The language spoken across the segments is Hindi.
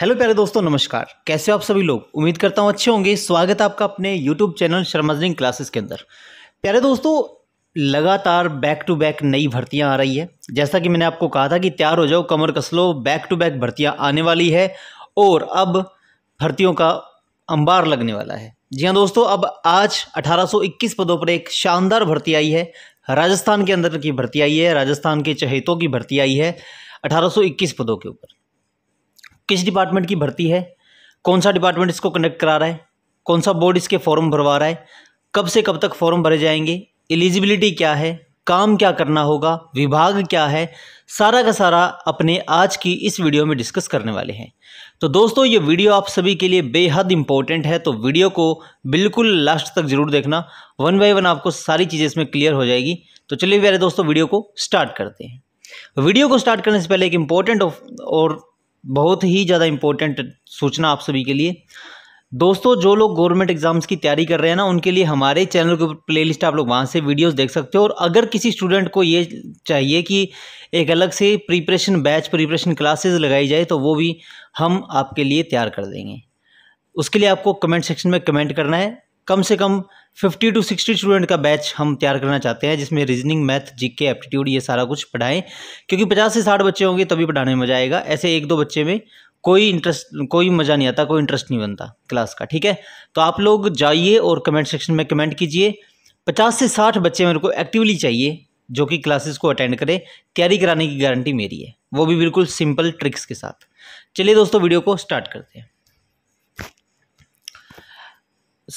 हेलो प्यारे दोस्तों नमस्कार कैसे हो आप सभी लोग उम्मीद करता हूँ अच्छे होंगे स्वागत है आपका अपने यूट्यूब चैनल शर्माजिंग क्लासेस के अंदर प्यारे दोस्तों लगातार बैक टू बैक नई भर्तियां आ रही है जैसा कि मैंने आपको कहा था कि तैयार हो जाओ कमर कस लो बैक टू बैक भर्तियाँ आने वाली है और अब भर्तियों का अंबार लगने वाला है जी हाँ दोस्तों अब आज 1821 पदों पर एक शानदार भर्ती आई है राजस्थान के अंदर की भर्ती आई है राजस्थान के चहेतों की भर्ती आई है 1821 पदों के ऊपर किस डिपार्टमेंट की भर्ती है कौन सा डिपार्टमेंट इसको कनेक्ट करा रहा है कौन सा बोर्ड इसके फॉर्म भरवा रहा है कब से कब तक फॉर्म भरे जाएंगे एलिजिबिलिटी क्या है काम क्या करना होगा विभाग क्या है सारा का सारा अपने आज की इस वीडियो में डिस्कस करने वाले हैं तो दोस्तों ये वीडियो आप सभी के लिए बेहद इंपॉर्टेंट है तो वीडियो को बिल्कुल लास्ट तक जरूर देखना वन बाय वन आपको सारी चीज़ें इसमें क्लियर हो जाएगी तो चलिए प्यारे दोस्तों वीडियो को स्टार्ट करते हैं वीडियो को स्टार्ट करने से पहले एक इंपॉर्टेंट और बहुत ही ज़्यादा इम्पोर्टेंट सूचना आप सभी के लिए दोस्तों जो लोग गवर्नमेंट एग्जाम्स की तैयारी कर रहे हैं ना उनके लिए हमारे चैनल के प्ले प्लेलिस्ट आप लोग वहाँ से वीडियोस देख सकते हो और अगर किसी स्टूडेंट को ये चाहिए कि एक अलग से प्रिपरेशन बैच प्रिपरेशन क्लासेस लगाई जाए तो वो भी हम आपके लिए तैयार कर देंगे उसके लिए आपको कमेंट सेक्शन में कमेंट करना है कम से कम 50 टू 60 स्टूडेंट का बैच हम तैयार करना चाहते हैं जिसमें रीजनिंग मैथ जीके एप्टीट्यूड ये सारा कुछ पढ़ाएं क्योंकि 50 से 60 बच्चे होंगे तभी पढ़ाने में मजा आएगा ऐसे एक दो बच्चे में कोई इंटरेस्ट कोई मज़ा नहीं आता कोई इंटरेस्ट नहीं बनता क्लास का ठीक है तो आप लोग जाइए और कमेंट सेक्शन में कमेंट कीजिए पचास से साठ बच्चे मेरे को एक्टिवली चाहिए जो कि क्लासेस को अटेंड करें तैयारी कराने की गारंटी मेरी है वो भी बिल्कुल सिंपल ट्रिक्स के साथ चलिए दोस्तों वीडियो को स्टार्ट करते हैं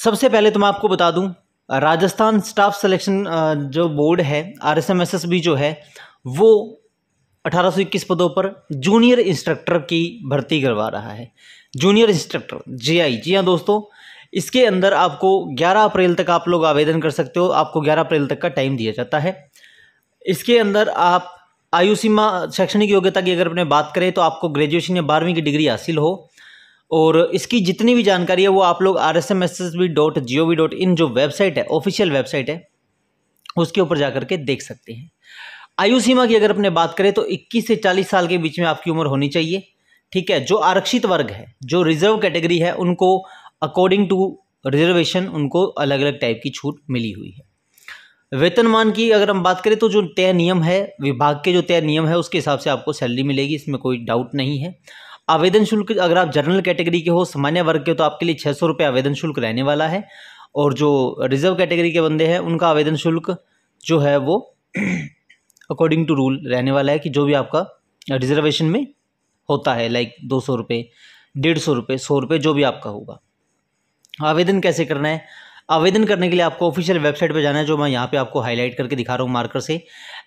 सबसे पहले तो मैं आपको बता दूं राजस्थान स्टाफ सिलेक्शन जो बोर्ड है R S M S S B जो है वो 1821 पदों पर जूनियर इंस्ट्रक्टर की भर्ती करवा रहा है जूनियर इंस्ट्रक्टर जे आई जी हाँ दोस्तों इसके अंदर आपको 11 अप्रैल तक आप लोग आवेदन कर सकते हो आपको 11 अप्रैल तक का टाइम दिया जाता है इसके अंदर आप आयु सीमा शैक्षणिक योग्यता की अगर अपने बात करें तो आपको ग्रेजुएशन या बारहवीं की डिग्री हासिल हो और इसकी जितनी भी जानकारी है वो आप लोग R S M S S B dot G O V dot in जो वेबसाइट है ऑफिशियल वेबसाइट है उसके ऊपर जा करके देख सकते हैं आयु सीमा की अगर अपने बात करें तो 21 से 40 साल के बीच में आपकी उम्र होनी चाहिए ठीक है जो आरक्षित वर्ग है जो रिजर्व कैटेगरी है उनको अकॉर्डिंग टू रिजर्वेशन उनको अलग अलग टाइप की छूट मिली हुई है वेतनमान की अगर हम बात करें तो जो तय नियम है विभाग के जो तय नियम है उसके हिसाब से आपको सैलरी मिलेगी इसमें कोई डाउट नहीं है आवेदन शुल्क अगर आप जनरल कैटेगरी के हो सामान्य वर्ग के हो तो आपके लिए छः सौ रुपये आवेदन शुल्क रहने वाला है और जो रिजर्व कैटेगरी के बंदे हैं उनका आवेदन शुल्क जो है वो अकॉर्डिंग टू रूल रहने वाला है कि जो भी आपका रिजर्वेशन में होता है लाइक दो सौ रुपये डेढ़ सौ रुपये सौ रुपये जो भी आपका होगा आवेदन कैसे करना है आवेदन करने के लिए आपको ऑफिशियल वेबसाइट पर जाना है जो मैं यहाँ पे आपको हाईलाइट करके दिखा रहा हूँ मार्कर से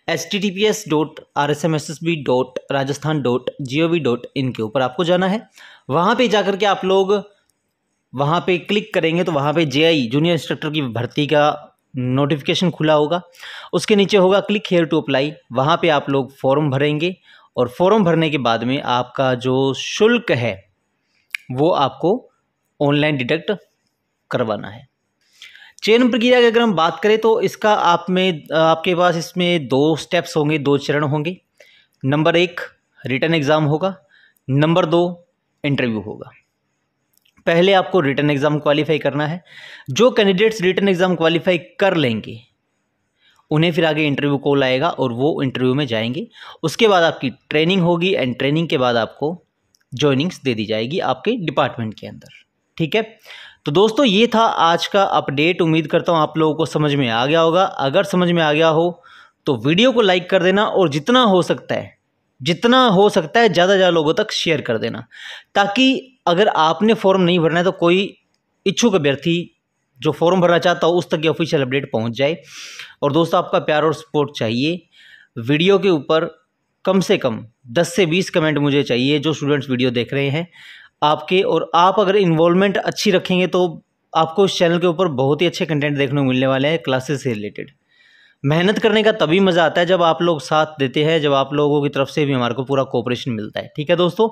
H T T P S dot R S M S S B dot Rajasthan dot G O V dot in के ऊपर आपको जाना है वहाँ पे जाकर के आप लोग वहाँ पे क्लिक करेंगे तो वहाँ पे जे आई जूनियर इंस्ट्रक्टर की भर्ती का नोटिफिकेशन खुला होगा उसके नीचे होगा क्लिक हेयर टू अप्लाई वहाँ पे आप लोग फॉर्म भरेंगे और फॉर्म भरने के बाद में आपका जो शुल्क है वो आपको ऑनलाइन डिडक्ट करवाना है चयन प्रक्रिया की अगर हम बात करें तो इसका आप में आपके पास इसमें दो स्टेप्स होंगे दो चरण होंगे नंबर एक रिटर्न एग्ज़ाम होगा नंबर दो इंटरव्यू होगा पहले आपको रिटर्न एग्ज़ाम क्वालिफाई करना है जो कैंडिडेट्स रिटर्न एग्ज़ाम क्वालिफाई कर लेंगे उन्हें फिर आगे इंटरव्यू कॉल आएगा और वो इंटरव्यू में जाएंगे उसके बाद आपकी ट्रेनिंग होगी एंड ट्रेनिंग के बाद आपको ज्वाइनिंग्स दे दी जाएगी आपके डिपार्टमेंट के अंदर ठीक है तो दोस्तों ये था आज का अपडेट उम्मीद करता हूँ आप लोगों को समझ में आ गया होगा अगर समझ में आ गया हो तो वीडियो को लाइक कर देना और जितना हो सकता है जितना हो सकता है ज़्यादा ज़्यादा लोगों तक शेयर कर देना ताकि अगर आपने फॉर्म नहीं भरना है तो कोई इच्छुक अभ्यर्थी जो फॉर्म भरना चाहता हो उस तक ये ऑफिशियल अपडेट पहुंच जाए और दोस्तों आपका प्यार और सपोर्ट चाहिए वीडियो के ऊपर कम से कम 10 से 20 कमेंट मुझे चाहिए जो स्टूडेंट्स वीडियो देख रहे हैं आपके और आप अगर इन्वॉल्वमेंट अच्छी रखेंगे तो आपको इस चैनल के ऊपर बहुत ही अच्छे कंटेंट देखने को मिलने वाले हैं क्लासेस से रिलेटेड मेहनत करने का तभी मज़ा आता है जब आप लोग साथ देते हैं जब आप लोगों की तरफ से भी हमारे को पूरा कोऑपरेशन मिलता है ठीक है दोस्तों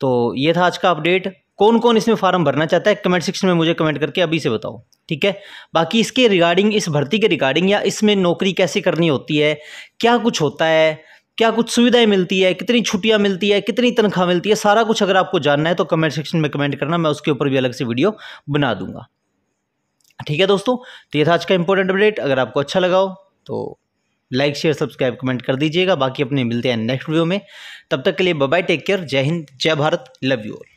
तो ये था आज का अपडेट कौन कौन इसमें फॉर्म भरना चाहता है कमेंट सेक्शन में मुझे कमेंट करके अभी से बताओ ठीक है बाकी इसके रिगार्डिंग इस भर्ती के रिगार्डिंग या इसमें नौकरी कैसे करनी होती है क्या कुछ होता है क्या कुछ सुविधाएं मिलती है कितनी छुट्टियां मिलती है कितनी तनख्वाह मिलती है सारा कुछ अगर आपको जानना है तो कमेंट सेक्शन में कमेंट करना मैं उसके ऊपर भी अलग से वीडियो बना दूंगा ठीक है दोस्तों तो ये था आज का इंपॉर्टेंट अपडेट अगर आपको अच्छा लगा हो तो लाइक शेयर सब्सक्राइब कमेंट कर दीजिएगा बाकी अपने मिलते हैं नेक्स्ट वीडियो में तब तक के लिए बाय टेक केयर जय हिंद जय भारत लव यू ऑल